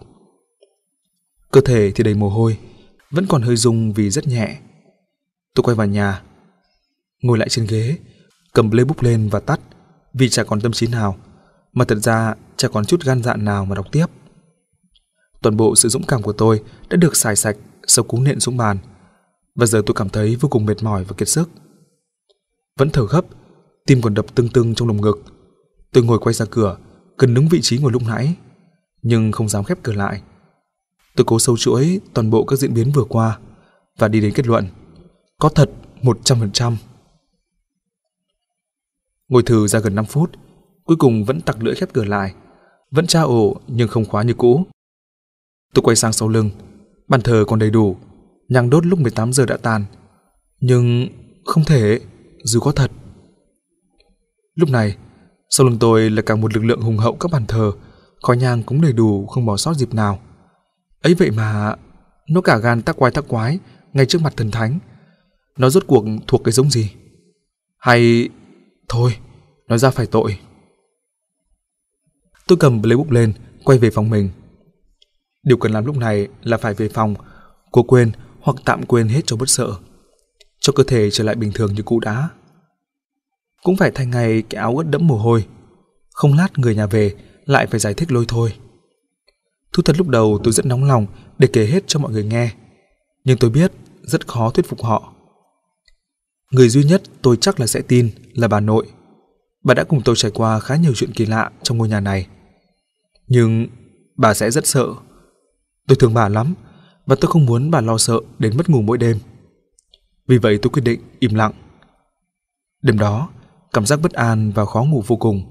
Cơ thể thì đầy mồ hôi, vẫn còn hơi rung vì rất nhẹ. Tôi quay vào nhà, ngồi lại trên ghế, cầm playbook lên và tắt, vì chả còn tâm trí nào, mà thật ra chả còn chút gan dạn nào mà đọc tiếp. Toàn bộ sự dũng cảm của tôi đã được xài sạch sau cú nện xuống bàn, và giờ tôi cảm thấy vô cùng mệt mỏi và kiệt sức. Vẫn thở gấp, tim còn đập tưng tưng trong lồng ngực. Tôi ngồi quay ra cửa, cần đứng vị trí ngồi lúc nãy, nhưng không dám khép cửa lại. Tôi cố sâu chuỗi toàn bộ các diễn biến vừa qua và đi đến kết luận. Có thật 100% Ngồi thử ra gần 5 phút, cuối cùng vẫn tặc lưỡi khép cửa lại. Vẫn tra ổ nhưng không khóa như cũ. Tôi quay sang sau lưng, bàn thờ còn đầy đủ, nhang đốt lúc 18 giờ đã tàn. Nhưng không thể, dù có thật. Lúc này, sau lưng tôi là cả một lực lượng hùng hậu các bàn thờ, khói nhang cũng đầy đủ không bỏ sót dịp nào. Ấy vậy mà, nó cả gan tác quái tác quái ngay trước mặt thần thánh. Nó rốt cuộc thuộc cái giống gì? Hay Thôi, nói ra phải tội. Tôi cầm playbook lên, quay về phòng mình. Điều cần làm lúc này là phải về phòng, cố quên hoặc tạm quên hết cho bất sợ, cho cơ thể trở lại bình thường như cũ đã. Cũng phải thay ngày cái áo ướt đẫm mồ hôi, không lát người nhà về lại phải giải thích lôi thôi. Thú thật lúc đầu tôi rất nóng lòng để kể hết cho mọi người nghe, nhưng tôi biết rất khó thuyết phục họ. Người duy nhất tôi chắc là sẽ tin là bà nội. Bà đã cùng tôi trải qua khá nhiều chuyện kỳ lạ trong ngôi nhà này. Nhưng bà sẽ rất sợ. Tôi thương bà lắm và tôi không muốn bà lo sợ đến mất ngủ mỗi đêm. Vì vậy tôi quyết định im lặng. Đêm đó, cảm giác bất an và khó ngủ vô cùng.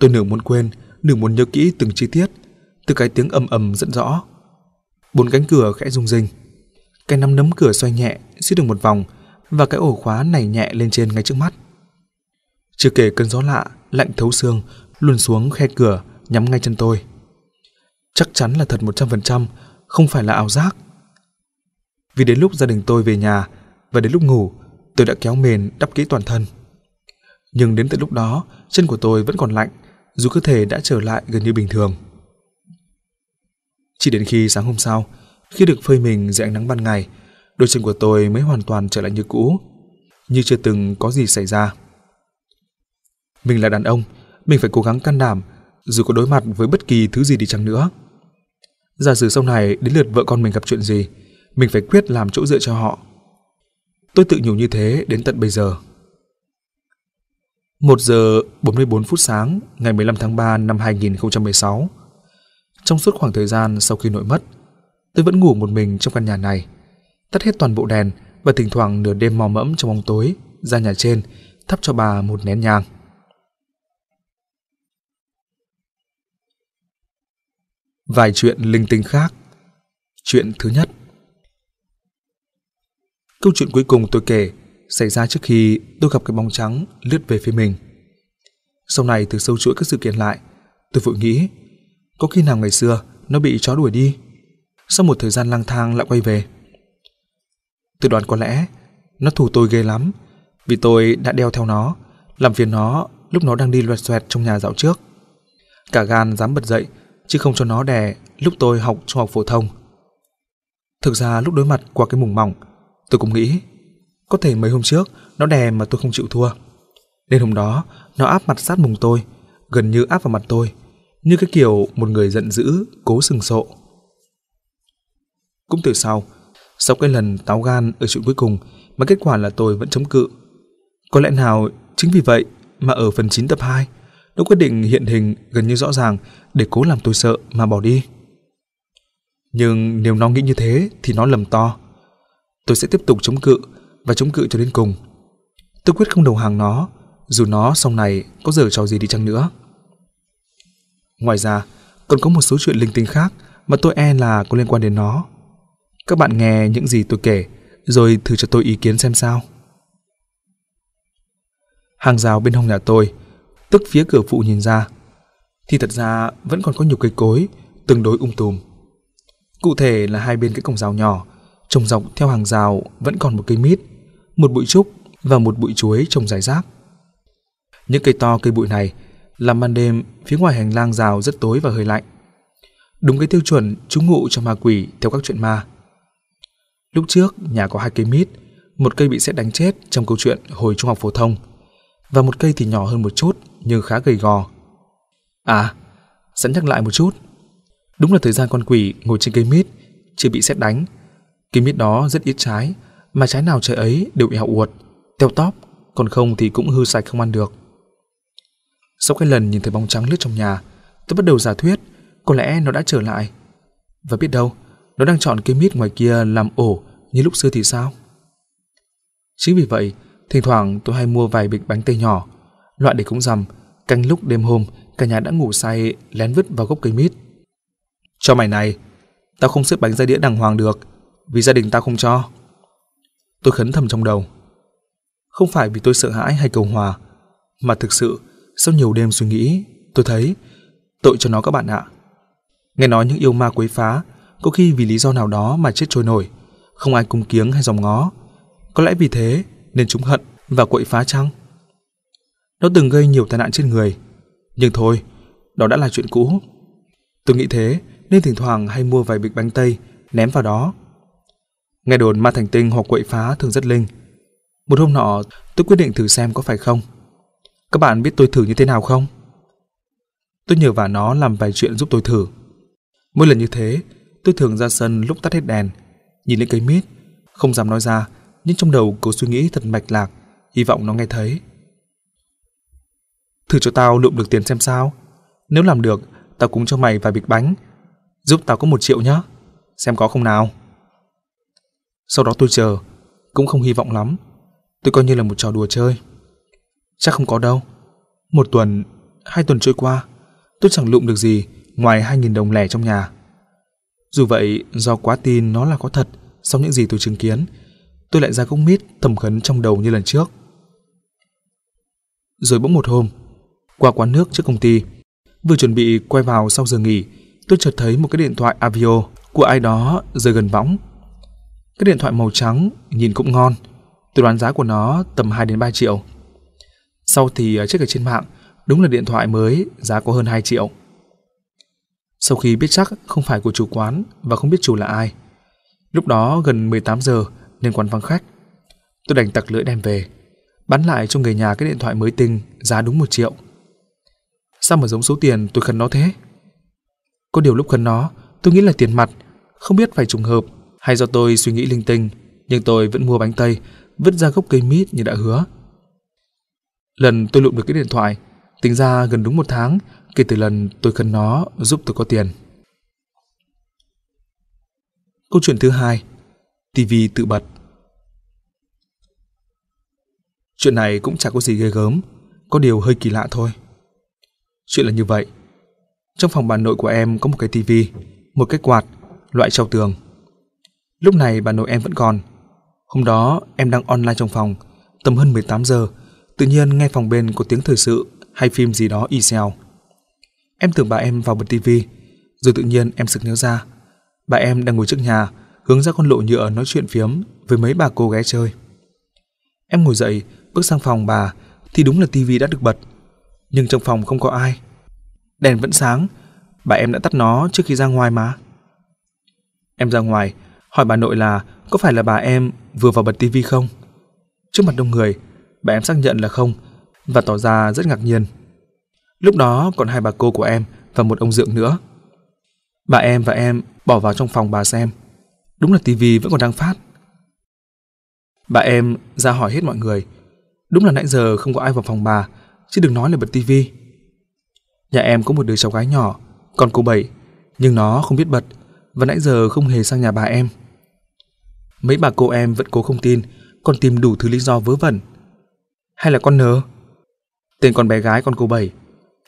Tôi nửa muốn quên, nửa muốn nhớ kỹ từng chi tiết, từ cái tiếng ầm ầm dẫn rõ. Bốn cánh cửa khẽ rung rinh. Cái nắm nấm cửa xoay nhẹ, xiết được một vòng và cái ổ khóa này nhẹ lên trên ngay trước mắt. Chưa kể cơn gió lạ, lạnh thấu xương, luồn xuống khe cửa, nhắm ngay chân tôi. Chắc chắn là thật 100%, không phải là ảo giác. Vì đến lúc gia đình tôi về nhà và đến lúc ngủ, tôi đã kéo mền đắp kỹ toàn thân. Nhưng đến tận lúc đó, chân của tôi vẫn còn lạnh, dù cơ thể đã trở lại gần như bình thường. Chỉ đến khi sáng hôm sau, khi được phơi mình dưới ánh nắng ban ngày, đôi chân của tôi mới hoàn toàn trở lại như cũ, như chưa từng có gì xảy ra. Mình là đàn ông, mình phải cố gắng can đảm, dù có đối mặt với bất kỳ thứ gì đi chăng nữa. Giả sử sau này đến lượt vợ con mình gặp chuyện gì, mình phải quyết làm chỗ dựa cho họ. Tôi tự nhủ như thế đến tận bây giờ. 1 giờ 44 phút sáng ngày 15 tháng 3 năm 2016. Trong suốt khoảng thời gian sau khi nội mất, tôi vẫn ngủ một mình trong căn nhà này tắt hết toàn bộ đèn và thỉnh thoảng nửa đêm mò mẫm trong bóng tối ra nhà trên thắp cho bà một nén nhang. Vài chuyện linh tinh khác. Chuyện thứ nhất. Câu chuyện cuối cùng tôi kể xảy ra trước khi tôi gặp cái bóng trắng lướt về phía mình. Sau này từ sâu chuỗi các sự kiện lại, tôi vội nghĩ có khi nào ngày xưa nó bị chó đuổi đi. Sau một thời gian lang thang lại quay về. Tôi đoán có lẽ nó thù tôi ghê lắm vì tôi đã đeo theo nó, làm phiền nó lúc nó đang đi loẹt xoẹt trong nhà dạo trước. Cả gan dám bật dậy chứ không cho nó đè lúc tôi học trung học phổ thông. Thực ra lúc đối mặt qua cái mùng mỏng, tôi cũng nghĩ có thể mấy hôm trước nó đè mà tôi không chịu thua. Nên hôm đó nó áp mặt sát mùng tôi, gần như áp vào mặt tôi, như cái kiểu một người giận dữ cố sừng sộ. Cũng từ sau, sau cái lần táo gan ở chuyện cuối cùng mà kết quả là tôi vẫn chống cự. Có lẽ nào chính vì vậy mà ở phần 9 tập 2, nó quyết định hiện hình gần như rõ ràng để cố làm tôi sợ mà bỏ đi. Nhưng nếu nó nghĩ như thế thì nó lầm to. Tôi sẽ tiếp tục chống cự và chống cự cho đến cùng. Tôi quyết không đầu hàng nó, dù nó sau này có dở trò gì đi chăng nữa. Ngoài ra, còn có một số chuyện linh tinh khác mà tôi e là có liên quan đến nó. Các bạn nghe những gì tôi kể, rồi thử cho tôi ý kiến xem sao. Hàng rào bên hông nhà tôi, tức phía cửa phụ nhìn ra, thì thật ra vẫn còn có nhiều cây cối, tương đối um tùm. Cụ thể là hai bên cái cổng rào nhỏ, trồng dọc theo hàng rào vẫn còn một cây mít, một bụi trúc và một bụi chuối trồng dài rác. Những cây to cây bụi này làm ban đêm phía ngoài hành lang rào rất tối và hơi lạnh. Đúng cái tiêu chuẩn trú ngụ cho ma quỷ theo các chuyện ma. Lúc trước, nhà có hai cây mít, một cây bị sét đánh chết trong câu chuyện hồi trung học phổ thông, và một cây thì nhỏ hơn một chút nhưng khá gầy gò. À, sẵn nhắc lại một chút. Đúng là thời gian con quỷ ngồi trên cây mít, chưa bị xét đánh. Cây mít đó rất ít trái, mà trái nào trời ấy đều bị ẻo uột, teo tóp, còn không thì cũng hư sạch không ăn được. Sau cái lần nhìn thấy bóng trắng lướt trong nhà, tôi bắt đầu giả thuyết có lẽ nó đã trở lại. Và biết đâu, nó đang chọn cây mít ngoài kia làm ổ như lúc xưa thì sao? Chính vì vậy, thỉnh thoảng tôi hay mua vài bịch bánh tây nhỏ, loại để cũng rằm, canh lúc đêm hôm cả nhà đã ngủ say lén vứt vào gốc cây mít. Cho mày này, tao không xếp bánh ra đĩa đàng hoàng được, vì gia đình tao không cho. Tôi khấn thầm trong đầu. Không phải vì tôi sợ hãi hay cầu hòa, mà thực sự sau nhiều đêm suy nghĩ, tôi thấy tội cho nó các bạn ạ. Nghe nói những yêu ma quấy phá có khi vì lý do nào đó mà chết trôi nổi, không ai cung kiếng hay dòng ngó. Có lẽ vì thế nên chúng hận và quậy phá chăng? Nó từng gây nhiều tai nạn trên người, nhưng thôi, đó đã là chuyện cũ. Tôi nghĩ thế nên thỉnh thoảng hay mua vài bịch bánh tây ném vào đó. Nghe đồn ma thành tinh hoặc quậy phá thường rất linh. Một hôm nọ, tôi quyết định thử xem có phải không. Các bạn biết tôi thử như thế nào không? Tôi nhờ vả nó làm vài chuyện giúp tôi thử. Mỗi lần như thế, Tôi thường ra sân lúc tắt hết đèn, nhìn lên cây mít, không dám nói ra, nhưng trong đầu cố suy nghĩ thật mạch lạc, hy vọng nó nghe thấy. Thử cho tao lượm được tiền xem sao. Nếu làm được, tao cúng cho mày vài bịch bánh. Giúp tao có một triệu nhá. Xem có không nào. Sau đó tôi chờ, cũng không hy vọng lắm. Tôi coi như là một trò đùa chơi. Chắc không có đâu. Một tuần, hai tuần trôi qua, tôi chẳng lụm được gì ngoài hai nghìn đồng lẻ trong nhà. Dù vậy, do quá tin nó là có thật sau những gì tôi chứng kiến, tôi lại ra gốc mít thầm khấn trong đầu như lần trước. Rồi bỗng một hôm, qua quán nước trước công ty, vừa chuẩn bị quay vào sau giờ nghỉ, tôi chợt thấy một cái điện thoại Avio của ai đó rơi gần võng. Cái điện thoại màu trắng nhìn cũng ngon, tôi đoán giá của nó tầm 2 đến 3 triệu. Sau thì à, check ở trên mạng, đúng là điện thoại mới giá có hơn 2 triệu sau khi biết chắc không phải của chủ quán và không biết chủ là ai. Lúc đó gần 18 giờ nên quán vắng khách. Tôi đành tặc lưỡi đem về, bán lại cho người nhà cái điện thoại mới tinh giá đúng một triệu. Sao mà giống số tiền tôi khấn nó thế? Có điều lúc khấn nó, tôi nghĩ là tiền mặt, không biết phải trùng hợp hay do tôi suy nghĩ linh tinh, nhưng tôi vẫn mua bánh tây, vứt ra gốc cây mít như đã hứa. Lần tôi lụm được cái điện thoại, Tính ra gần đúng một tháng kể từ lần tôi cần nó giúp tôi có tiền. Câu chuyện thứ hai, TV tự bật. Chuyện này cũng chẳng có gì ghê gớm, có điều hơi kỳ lạ thôi. Chuyện là như vậy. Trong phòng bà nội của em có một cái TV, một cái quạt, loại treo tường. Lúc này bà nội em vẫn còn. Hôm đó em đang online trong phòng, tầm hơn 18 giờ, tự nhiên nghe phòng bên có tiếng thời sự hay phim gì đó y xèo. Em tưởng bà em vào bật tivi, rồi tự nhiên em sực nhớ ra. Bà em đang ngồi trước nhà, hướng ra con lộ nhựa nói chuyện phiếm với mấy bà cô ghé chơi. Em ngồi dậy, bước sang phòng bà thì đúng là tivi đã được bật. Nhưng trong phòng không có ai. Đèn vẫn sáng, bà em đã tắt nó trước khi ra ngoài mà. Em ra ngoài, hỏi bà nội là có phải là bà em vừa vào bật tivi không? Trước mặt đông người, bà em xác nhận là không và tỏ ra rất ngạc nhiên. Lúc đó còn hai bà cô của em và một ông dượng nữa. Bà em và em bỏ vào trong phòng bà xem. Đúng là tivi vẫn còn đang phát. Bà em ra hỏi hết mọi người. Đúng là nãy giờ không có ai vào phòng bà, chứ đừng nói là bật tivi. Nhà em có một đứa cháu gái nhỏ, còn cô bảy, nhưng nó không biết bật và nãy giờ không hề sang nhà bà em. Mấy bà cô em vẫn cố không tin, còn tìm đủ thứ lý do vớ vẩn. Hay là con nớ? Tên con bé gái con cô bảy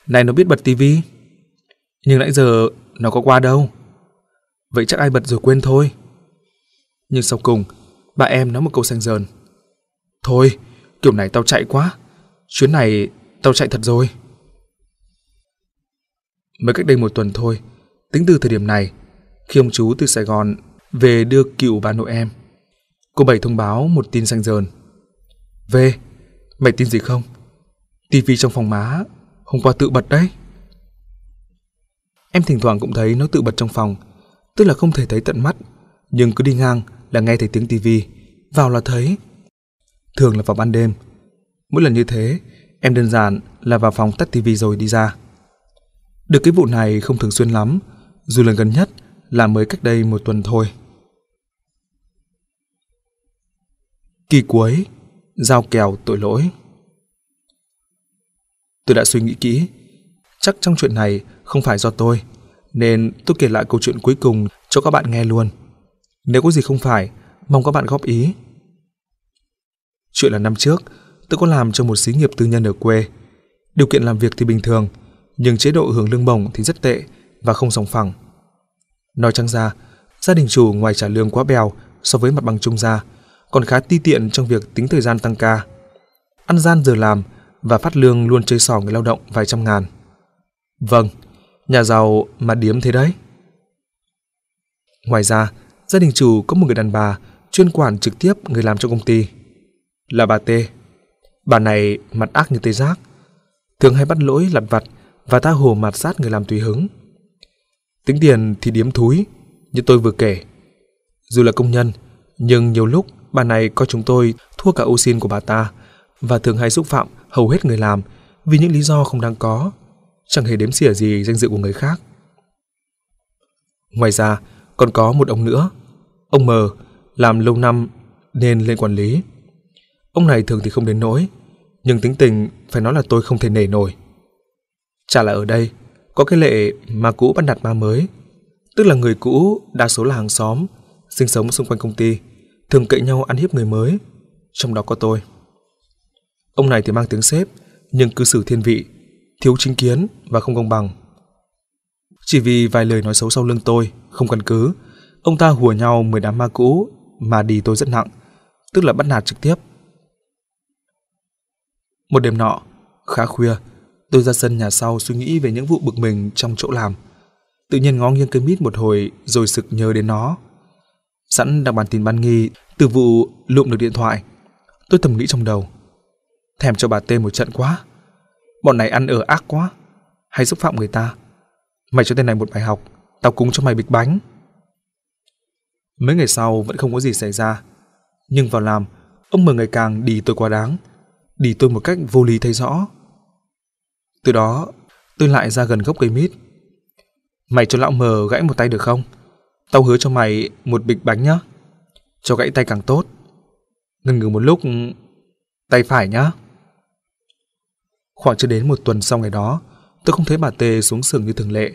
Này nó biết bật tivi Nhưng nãy giờ nó có qua đâu Vậy chắc ai bật rồi quên thôi Nhưng sau cùng Bà em nói một câu xanh dờn Thôi kiểu này tao chạy quá Chuyến này tao chạy thật rồi Mới cách đây một tuần thôi Tính từ thời điểm này Khi ông chú từ Sài Gòn Về đưa cựu bà nội em Cô Bảy thông báo một tin xanh dờn Về, mày tin gì không? tivi trong phòng má hôm qua tự bật đấy em thỉnh thoảng cũng thấy nó tự bật trong phòng tức là không thể thấy tận mắt nhưng cứ đi ngang là nghe thấy tiếng tivi vào là thấy thường là vào ban đêm mỗi lần như thế em đơn giản là vào phòng tắt tivi rồi đi ra được cái vụ này không thường xuyên lắm dù lần gần nhất là mới cách đây một tuần thôi kỳ cuối giao kèo tội lỗi Tôi đã suy nghĩ kỹ. Chắc trong chuyện này không phải do tôi, nên tôi kể lại câu chuyện cuối cùng cho các bạn nghe luôn. Nếu có gì không phải, mong các bạn góp ý. Chuyện là năm trước, tôi có làm cho một xí nghiệp tư nhân ở quê. Điều kiện làm việc thì bình thường, nhưng chế độ hưởng lương bổng thì rất tệ và không sòng phẳng. Nói chăng ra, gia đình chủ ngoài trả lương quá bèo so với mặt bằng chung ra, còn khá ti tiện trong việc tính thời gian tăng ca. Ăn gian giờ làm và phát lương luôn chơi xỏ người lao động vài trăm ngàn. Vâng, nhà giàu mà điếm thế đấy. Ngoài ra, gia đình chủ có một người đàn bà chuyên quản trực tiếp người làm trong công ty. Là bà T. Bà này mặt ác như tê giác, thường hay bắt lỗi lặt vặt và tha hồ mạt sát người làm tùy hứng. Tính tiền thì điếm thúi, như tôi vừa kể. Dù là công nhân, nhưng nhiều lúc bà này coi chúng tôi thua cả ô xin của bà ta và thường hay xúc phạm hầu hết người làm vì những lý do không đáng có, chẳng hề đếm xỉa gì danh dự của người khác. Ngoài ra, còn có một ông nữa, ông M, làm lâu năm nên lên quản lý. Ông này thường thì không đến nỗi, nhưng tính tình phải nói là tôi không thể nể nổi. Chả là ở đây, có cái lệ mà cũ bắt đặt ma mới, tức là người cũ đa số là hàng xóm, sinh sống xung quanh công ty, thường cậy nhau ăn hiếp người mới, trong đó có tôi. Ông này thì mang tiếng sếp nhưng cư xử thiên vị, thiếu chính kiến và không công bằng. Chỉ vì vài lời nói xấu sau lưng tôi, không căn cứ, ông ta hùa nhau mười đám ma cũ mà đi tôi rất nặng, tức là bắt nạt trực tiếp. Một đêm nọ, khá khuya, tôi ra sân nhà sau suy nghĩ về những vụ bực mình trong chỗ làm. Tự nhiên ngó nghiêng cây mít một hồi rồi sực nhớ đến nó. Sẵn đang bản tin ban nghi từ vụ lụm được điện thoại. Tôi thầm nghĩ trong đầu. Thèm cho bà Tê một trận quá. Bọn này ăn ở ác quá. Hay xúc phạm người ta. Mày cho tên này một bài học. Tao cúng cho mày bịch bánh. Mấy ngày sau vẫn không có gì xảy ra. Nhưng vào làm, ông mờ ngày càng đi tôi quá đáng. Đi tôi một cách vô lý thấy rõ. Từ đó, tôi lại ra gần gốc cây mít. Mày cho lão mờ gãy một tay được không? Tao hứa cho mày một bịch bánh nhá. Cho gãy tay càng tốt. Ngừng ngừng một lúc, tay phải nhá. Khoảng chưa đến một tuần sau ngày đó, tôi không thấy bà Tê xuống sưởng như thường lệ.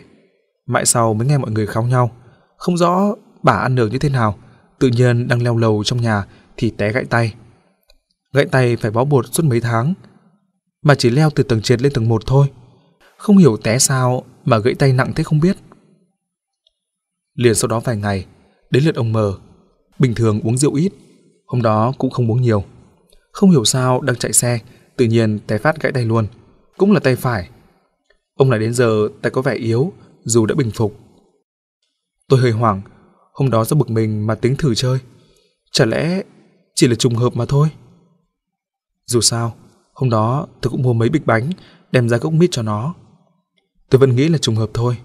Mãi sau mới nghe mọi người khóc nhau, không rõ bà ăn được như thế nào, tự nhiên đang leo lầu trong nhà thì té gãy tay. Gãy tay phải bó bột suốt mấy tháng, mà chỉ leo từ tầng trệt lên tầng 1 thôi. Không hiểu té sao mà gãy tay nặng thế không biết. Liền sau đó vài ngày, đến lượt ông mờ, bình thường uống rượu ít, hôm đó cũng không uống nhiều. Không hiểu sao đang chạy xe Tự nhiên tay phát gãy tay luôn, cũng là tay phải. Ông này đến giờ tay có vẻ yếu, dù đã bình phục. Tôi hơi hoảng, hôm đó do bực mình mà tính thử chơi. Chả lẽ chỉ là trùng hợp mà thôi. Dù sao, hôm đó tôi cũng mua mấy bịch bánh, đem ra gốc mít cho nó. Tôi vẫn nghĩ là trùng hợp thôi.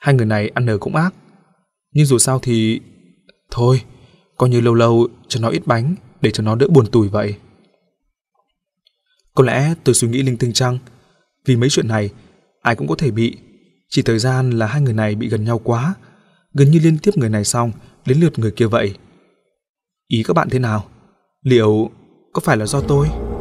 Hai người này ăn nở cũng ác. Nhưng dù sao thì... Thôi, coi như lâu lâu cho nó ít bánh để cho nó đỡ buồn tủi vậy. Có lẽ tôi suy nghĩ linh tinh chăng? Vì mấy chuyện này, ai cũng có thể bị. Chỉ thời gian là hai người này bị gần nhau quá. Gần như liên tiếp người này xong, đến lượt người kia vậy. Ý các bạn thế nào? Liệu có phải là do tôi?